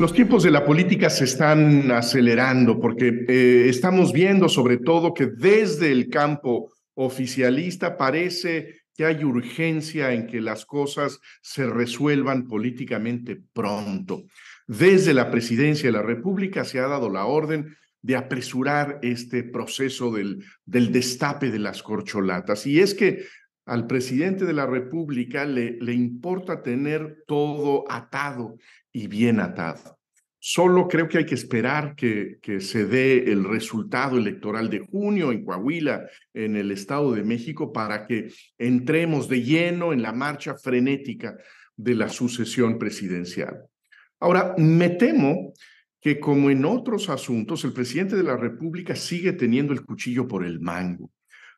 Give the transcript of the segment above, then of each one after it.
Los tiempos de la política se están acelerando porque eh, estamos viendo sobre todo que desde el campo oficialista parece que hay urgencia en que las cosas se resuelvan políticamente pronto. Desde la presidencia de la República se ha dado la orden de apresurar este proceso del, del destape de las corcholatas. Y es que al presidente de la República le, le importa tener todo atado y bien atado. Solo creo que hay que esperar que, que, se dé el resultado electoral de junio en Coahuila, en el Estado de México, para que entremos de lleno en la marcha frenética de la sucesión presidencial. Ahora, me temo que como en otros asuntos, el presidente de la República sigue teniendo el cuchillo por el mango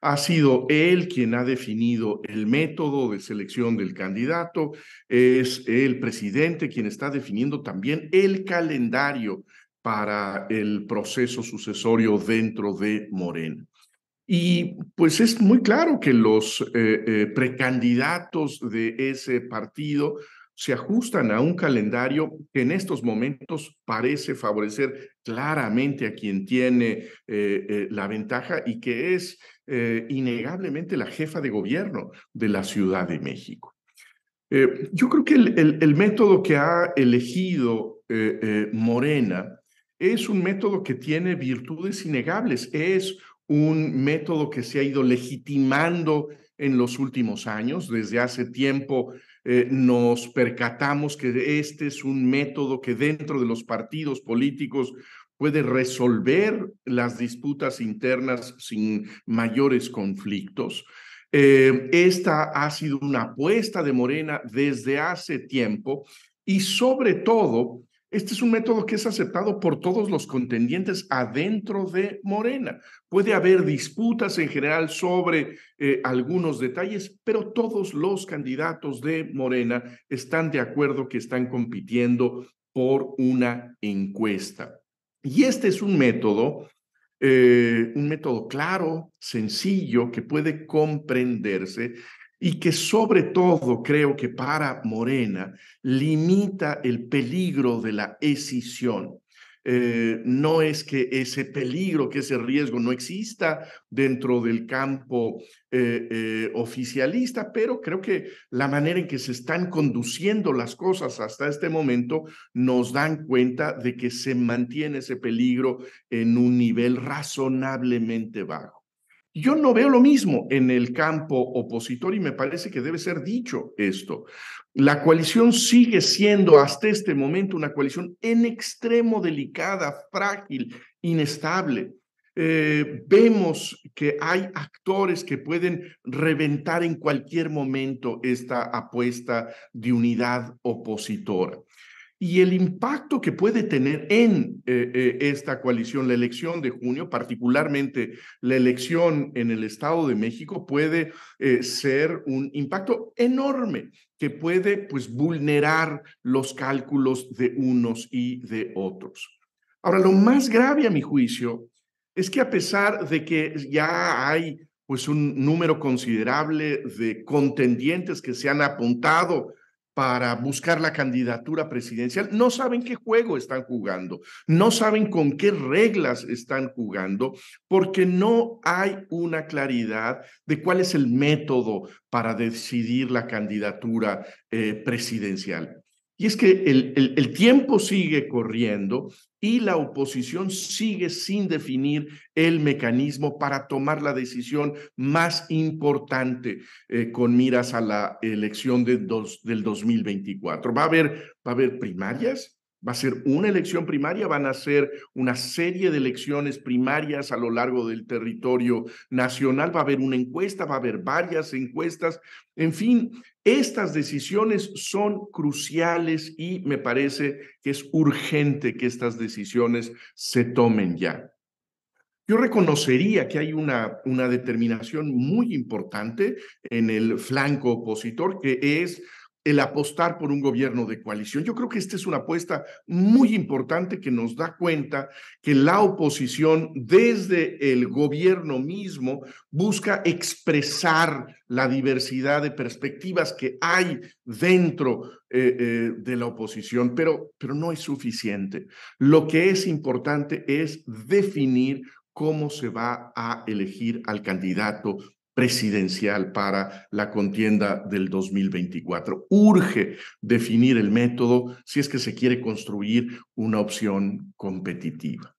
ha sido él quien ha definido el método de selección del candidato, es el presidente quien está definiendo también el calendario para el proceso sucesorio dentro de Morena. Y pues es muy claro que los eh, eh, precandidatos de ese partido se ajustan a un calendario que en estos momentos parece favorecer claramente a quien tiene eh, la ventaja y que es eh, innegablemente la jefa de gobierno de la Ciudad de México. Eh, yo creo que el, método que ha elegido eh, eh, Morena es un método que tiene virtudes innegables, es un método que se ha ido legitimando en los últimos años, desde hace tiempo eh, nos percatamos que este es un método que dentro de los partidos políticos puede resolver las disputas internas sin mayores conflictos. Eh, esta ha sido una apuesta de Morena desde hace tiempo y sobre todo este es un método que es aceptado por todos los contendientes adentro de Morena. Puede haber disputas en general sobre eh, algunos detalles, pero todos los candidatos de Morena están de acuerdo que están compitiendo por una encuesta. Y este es un método, eh, un método claro, sencillo, que puede comprenderse y que sobre todo creo que para Morena limita el peligro de la escisión. Eh, no es que ese peligro, que ese riesgo no exista dentro del campo eh, eh, oficialista, pero creo que la manera en que se están conduciendo las cosas hasta este momento nos dan cuenta de que se mantiene ese peligro en un nivel razonablemente bajo. Yo no veo lo mismo en el campo opositor y me parece que debe ser dicho esto. La coalición sigue siendo hasta este momento una coalición en extremo delicada, frágil, inestable. Eh, vemos que hay actores que pueden reventar en cualquier momento esta apuesta de unidad opositora y el impacto que puede tener en eh, eh, esta coalición la elección de junio, particularmente la elección en el Estado de México, puede eh, ser un impacto enorme que puede pues vulnerar los cálculos de unos y de otros. Ahora, lo más grave a mi juicio es que a pesar de que ya hay pues un número considerable de contendientes que se han apuntado para buscar la candidatura presidencial, no saben qué juego están jugando, no saben con qué reglas están jugando, porque no hay una claridad de cuál es el método para decidir la candidatura eh, presidencial. Y es que el, el, tiempo sigue corriendo y la oposición sigue sin definir el mecanismo para tomar la decisión más importante eh, con miras a la elección del 2024. Va a haber, va a haber primarias, Va a ser una elección primaria, van a ser una serie de elecciones primarias a lo largo del territorio nacional, va a haber una encuesta, va a haber varias encuestas. En fin, estas decisiones son cruciales y me parece que es urgente que estas decisiones se tomen ya. Yo reconocería que hay una, una determinación muy importante en el flanco opositor, que es el apostar por un gobierno de coalición. Yo creo que esta es una apuesta muy importante que nos da cuenta que la oposición desde el gobierno mismo busca expresar la diversidad de perspectivas que hay dentro eh, eh, de la oposición, pero, pero no es suficiente. Lo que es importante es definir cómo se va a elegir al candidato presidencial para la contienda del 2024. Urge definir el método si es que se quiere construir una opción competitiva.